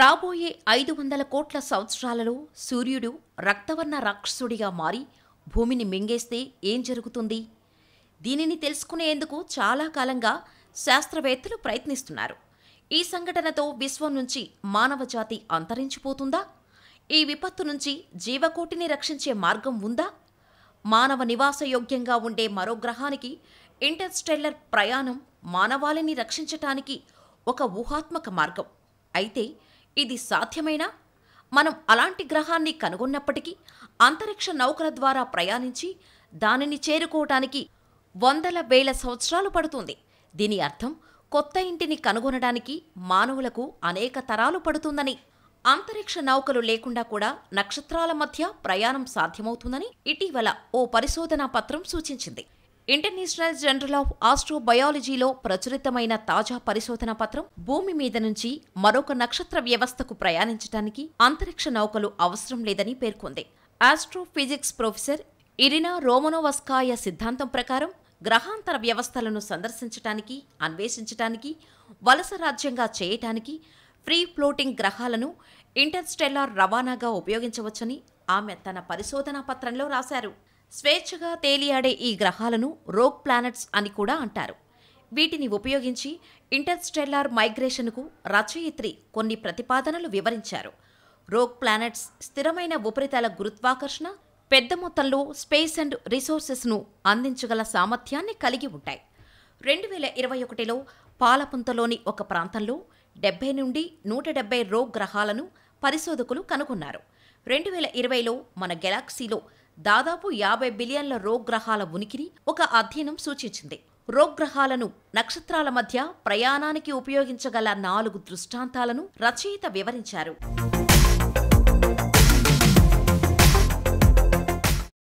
రాబోయే ఐదు వందల కోట్ల సంవత్సరాలలో సూర్యుడు రక్తవర్ణ రాక్షసుడిగా మారి భూమిని మింగేస్తే ఏం జరుగుతుంది దీనిని తెలుసుకునేందుకు చాలా కాలంగా శాస్త్రవేత్తలు ప్రయత్నిస్తున్నారు ఈ సంఘటనతో విశ్వం నుంచి మానవజాతి అంతరించిపోతుందా ఈ విపత్తు నుంచి జీవకోటిని రక్షించే మార్గం ఉందా మానవ నివాసయోగ్యంగా ఉండే మరో గ్రహానికి ఇంటర్స్టెల్లర్ ప్రయాణం మానవాళిని రక్షించటానికి ఒక ఊహాత్మక మార్గం అయితే ఇది సాధ్యమేనా మనం అలాంటి గ్రహాన్ని కనుగొన్నప్పటికీ అంతరిక్ష నౌకల ద్వారా ప్రయాణించి దానిని చేరుకోవటానికి వందల వేల సంవత్సరాలు పడుతుంది దీని అర్థం కొత్త ఇంటిని కనుగొనడానికి మానవులకు అనేక తరాలు పడుతుందని అంతరిక్ష నౌకలు లేకుండా కూడా నక్షత్రాల మధ్య ప్రయాణం సాధ్యమవుతుందని ఇటీవల ఓ పరిశోధనా పత్రం సూచించింది ఇంటర్నేషనల్ జనరల్ ఆఫ్ ఆస్ట్రోబయాలజీలో ప్రచురితమైన తాజా పరిశోధన పత్రం భూమి మీద నుంచి మరొక నక్షత్ర వ్యవస్థకు ప్రయాణించడానికి అంతరిక్ష నౌకలు అవసరం లేదని పేర్కొంది ఆస్ట్రోఫిజిక్స్ ప్రొఫెసర్ ఇరినా రోమనోవస్కాయ సిద్ధాంతం ప్రకారం గ్రహాంతర వ్యవస్థలను సందర్శించటానికి అన్వేషించటానికి వలస రాజ్యంగా చేయటానికి ఫ్రీ ఫ్లోటింగ్ గ్రహాలను ఇంటర్స్టెల్లార్ రవాణాగా ఉపయోగించవచ్చని ఆమె తన పరిశోధనా పత్రంలో రాశారు స్వేచ్ఛగా తేలియాడే ఈ గ్రహాలను రోగ్ ప్లానెట్స్ అని కూడా అంటారు వీటిని ఉపయోగించి ఇంటర్స్టెల్లార్ మైగ్రేషన్కు రచయిత్రి కొన్ని ప్రతిపాదనలు వివరించారు రోగ్ ప్లానెట్స్ స్థిరమైన ఉపరితల గురుత్వాకర్షణ పెద్ద మొత్తంలో స్పేస్ అండ్ రిసోర్సెస్ను అందించగల సామర్థ్యాన్ని కలిగి ఉంటాయి రెండు వేల ఇరవై ఒకటిలో పాలపుంతలోని ఒక ప్రాంతంలో డెబ్బై నుండి నూట డెబ్బై రోగ్ గ్రహాలను పరిశోధకులు కనుగొన్నారు రెండు వేల ఇరవైలో మన గెలాక్సీలో దాదాపు యాభై బిలియన్ల రోగ్రహాల ఉనికిని ఒక అధ్యయనం సూచించింది రోగ్రహాలను నక్షత్రాల మధ్య ప్రయాణానికి ఉపయోగించగల నాలుగు దృష్టాంతాలను రచయిత వివరించారు